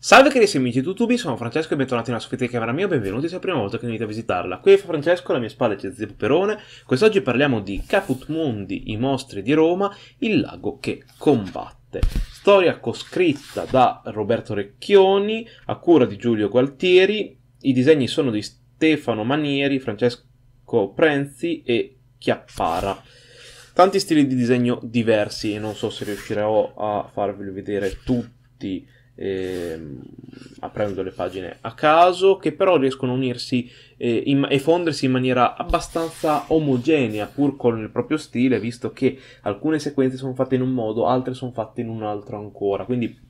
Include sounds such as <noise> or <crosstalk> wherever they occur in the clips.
Salve carissimi amici di YouTube, sono Francesco e bentornati nella soffitta di camera mia, benvenuti se è la prima volta che venite a visitarla. Qui è Francesco, alla mia spalla c'è Zio Perone, quest'oggi parliamo di Caput Mundi, i mostri di Roma, il lago che combatte. Storia coscritta da Roberto Recchioni, a cura di Giulio Gualtieri, i disegni sono di Stefano Manieri, Francesco Prenzi e Chiappara tanti stili di disegno diversi e non so se riuscirò a farveli vedere tutti eh, aprendo le pagine a caso, che però riescono a unirsi eh, in, e fondersi in maniera abbastanza omogenea, pur con il proprio stile, visto che alcune sequenze sono fatte in un modo, altre sono fatte in un altro ancora. Quindi,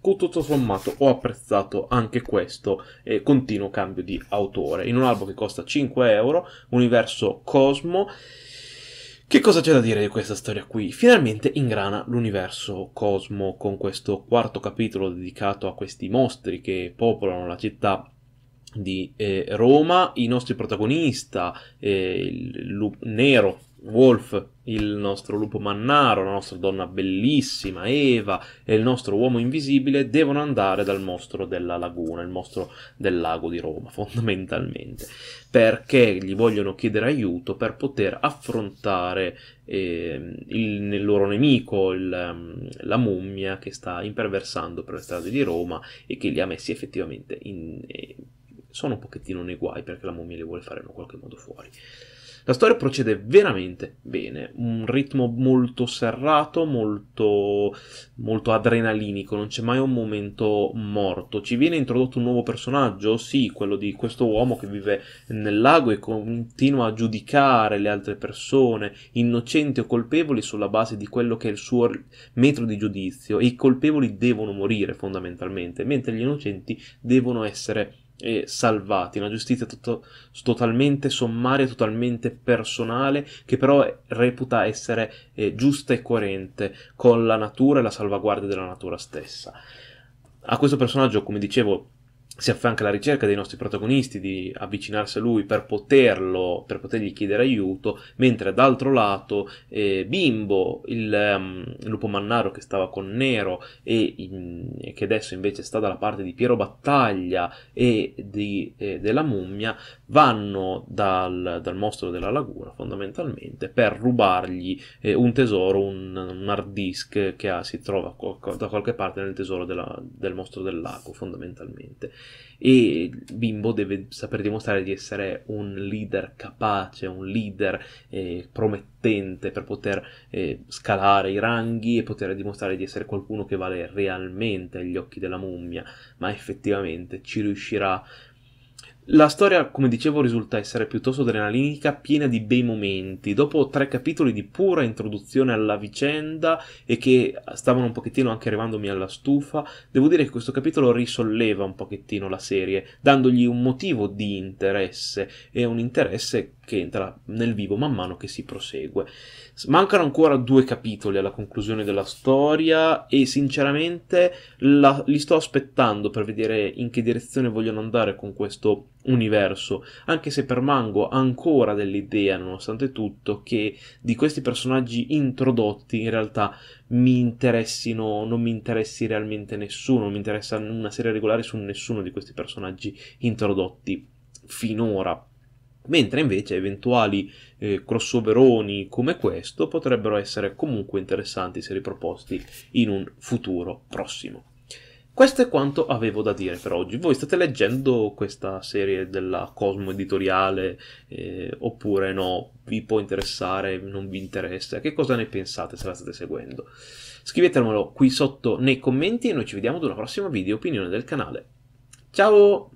tutto sommato, ho apprezzato anche questo eh, continuo cambio di autore. In un albo che costa 5 euro, universo Cosmo. Che cosa c'è da dire di questa storia qui? Finalmente ingrana l'universo Cosmo con questo quarto capitolo dedicato a questi mostri che popolano la città di eh, Roma, i nostri protagonisti, eh, il lup- nero Wolf, il nostro lupo mannaro, la nostra donna bellissima, Eva e il nostro uomo invisibile devono andare dal mostro della laguna, il mostro del lago di Roma, <laughs> fondamentalmente, perché gli vogliono chiedere aiuto per poter affrontare eh, il, il, loro nemico, il, ehm, la mummia che sta imperversando per le strade di Roma e che li ha messi effettivamente in... Eh, sono un pochettino nei guai perché la mummia li vuole fare in qualche modo fuori. La storia procede veramente bene, un ritmo molto serrato, molto, molto adrenalinico, non c'è mai un momento morto. Ci viene introdotto un nuovo personaggio? Sì, quello di questo uomo che vive nel lago e continua a giudicare le altre persone, innocenti o colpevoli, sulla base di quello che è il suo metro di giudizio. E i colpevoli devono morire fondamentalmente, mentre gli innocenti devono essere e salvati, una giustizia to- totalmente sommaria, totalmente personale, che però reputa essere eh, giusta e coerente con la natura e la salvaguardia della natura stessa. A questo personaggio, come dicevo, si affianca alla ricerca dei nostri protagonisti di avvicinarsi a lui per poterlo, per potergli chiedere aiuto, mentre d'altro lato eh, Bimbo, il um, lupo mannaro che stava con Nero e, in, che adesso invece sta dalla parte di Piero Battaglia e di, eh, della mummia, vanno dal, dal, mostro della laguna fondamentalmente per rubargli eh, un tesoro, un, un, hard disk che ha, si trova da qualche parte nel tesoro della, del mostro del lago fondamentalmente e il bimbo deve saper dimostrare di essere un leader capace, un leader eh, promettente per poter eh, scalare i ranghi e poter dimostrare di essere qualcuno che vale realmente agli occhi della mummia, ma effettivamente ci riuscirà la storia, come dicevo, risulta essere piuttosto adrenalinica, piena di bei momenti. Dopo tre capitoli di pura introduzione alla vicenda e che stavano un pochettino anche arrivandomi alla stufa, devo dire che questo capitolo risolleva un pochettino la serie, dandogli un motivo di interesse e un interesse che entra nel vivo man mano che si prosegue. Mancano ancora due capitoli alla conclusione della storia e sinceramente la, li sto aspettando per vedere in che direzione vogliono andare con questo universo, anche se permango ancora dell'idea, nonostante tutto, che di questi personaggi introdotti in realtà mi interessino, non mi interessi realmente nessuno, non mi interessa una serie regolare su nessuno di questi personaggi introdotti finora mentre invece eventuali eh, crossoveroni come questo potrebbero essere comunque interessanti se riproposti in un futuro prossimo. Questo è quanto avevo da dire per oggi. Voi state leggendo questa serie della Cosmo editoriale eh, oppure no? Vi può interessare, non vi interessa? Che cosa ne pensate se la state seguendo? Scrivetemelo qui sotto nei commenti e noi ci vediamo ad una prossima video opinione del canale. Ciao!